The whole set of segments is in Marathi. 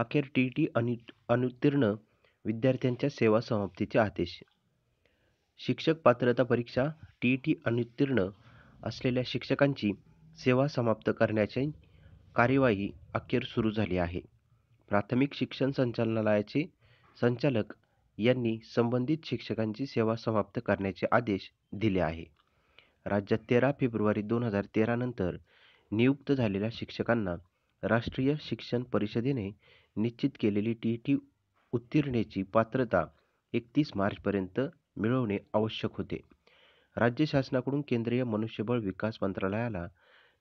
अखेर टी टी अनु अनुत्तीर्ण विद्यार्थ्यांच्या सेवा समाप्तीचे आदेश शिक्षक पात्रता परीक्षा टी टी अनुत्तीर्ण असलेल्या शिक्षकांची सेवा समाप्त करण्याची कार्यवाही अखेर सुरू झाली आहे प्राथमिक शिक्षण संचालनालयाचे संचालक यांनी संबंधित शिक्षकांची सेवा समाप्त करण्याचे आदेश दिले आहे राज्यात तेरा फेब्रुवारी दोन हजार तेरानंतर नियुक्त झालेल्या शिक्षकांना राष्ट्रीय शिक्षण परिषदेने निश्चित केलेली टी ई टी उत्तीर्णेची पात्रता एकतीस मार्चपर्यंत मिळवणे आवश्यक होते राज्य शासनाकडून केंद्रीय मनुष्यबळ विकास मंत्रालयाला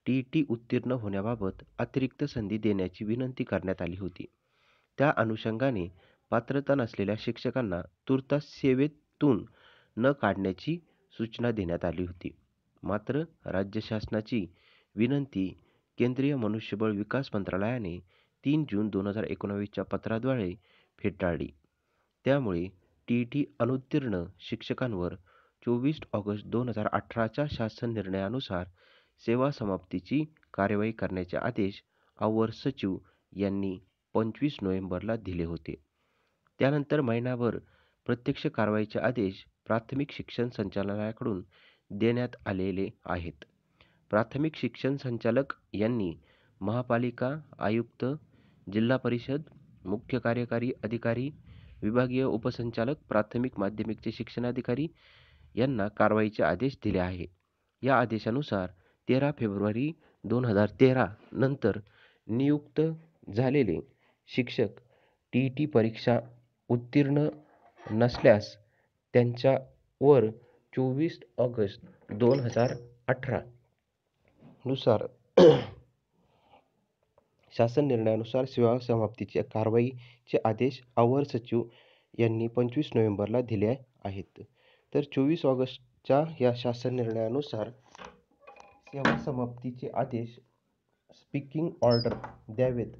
टी ई टी उत्तीर्ण होण्याबाबत अतिरिक्त संधी देण्याची विनंती करण्यात आली होती त्या अनुषंगाने पात्रता नसलेल्या शिक्षकांना तुर्तास सेवेतून न काढण्याची सूचना देण्यात आली होती मात्र राज्य शासनाची विनंती केंद्रीय मनुष्यबळ विकास मंत्रालयाने तीन जून दोन हजार एकोणावीसच्या पत्राद्वारे फेटाळली त्यामुळे टी ई टी अनुत्तीर्ण शिक्षकांवर चोवीस ऑगस्ट दोन हजार अठराच्या शासन निर्णयानुसार सेवा समाप्तीची कार्यवाही करण्याचे आदेश अवर सचिव यांनी पंचवीस नोव्हेंबरला दिले होते त्यानंतर महिनाभर प्रत्यक्ष कारवाईचे आदेश प्राथमिक शिक्षण संचालनालयाकडून देण्यात आलेले आहेत प्राथमिक शिक्षण संचालक यांनी महापालिका आयुक्त जिल्हा परिषद मुख्य कार्यकारी अधिकारी विभागीय उपसंचालक प्राथमिक माध्यमिकचे शिक्षणाधिकारी यांना कारवाईचे आदेश दिले आहे या आदेशानुसार तेरा फेब्रुवारी दोन हजार तेरा नंतर नियुक्त झालेले शिक्षक टी टी परीक्षा उत्तीर्ण नसल्यास त्यांच्यावर चोवीस ऑगस्ट दोन हजार अठरा नुसार शासन निर्णयानुसार सेवा समाप्तीच्या कारवाईचे आदेश अवर सचिव यांनी पंचवीस नोव्हेंबरला दिले आहेत तर चोवीस ऑगस्टच्या या शासन निर्णयानुसार सेवा समाप्तीचे आदेश स्पीकिंग ऑर्डर द्यावेत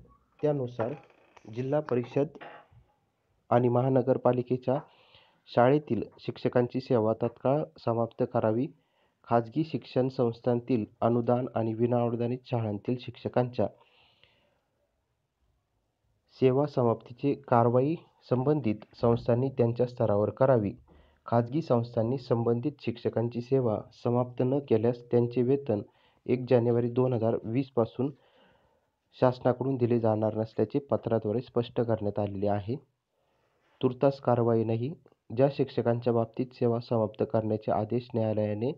त्यानुसार जिल्हा परिषद आणि महानगरपालिकेच्या शाळेतील शिक्षकांची सेवा तत्काळ समाप्त करावी खाजगी शिक्षण संस्थांतील अनुदान आणि विनाअनुदानित शाळांतील शिक्षकांच्या सेवा समाप्तीची कारवाई संबंधित संस्थांनी त्यांच्या स्तरावर करावी. खाजगी संस्थांनी संबंधित शिक्षकांची सेवा समाप्त न केल्यास त्यांचे वेतन एक जानेवारी दोन हजार वीस पासून शासनाकडून दिले जाणार नसल्याचे पत्राद्वारे स्पष्ट करण्यात आलेले आहे. तुर्तास कारवाई नाही ज्या शिक्षकांच्या बाबतीत सेवा समाप्त करण्याचे आदेश न्यायालयाने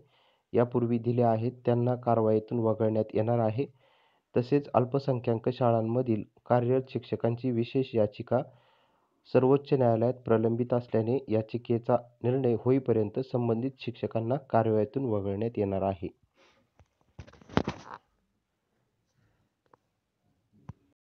यापूर्वी दिल्या आहेत त्यांना कारवाईतून वगळण्यात येणार आहे तसेच अल्पसंख्याक शाळांमधील कार्यरत शिक्षकांची विशेष याचिका सर्वोच्च न्यायालयात प्रलंबित असल्याने याचिकेचा निर्णय होईपर्यंत संबंधित शिक्षकांना कारवाईतून वगळण्यात येणार आहे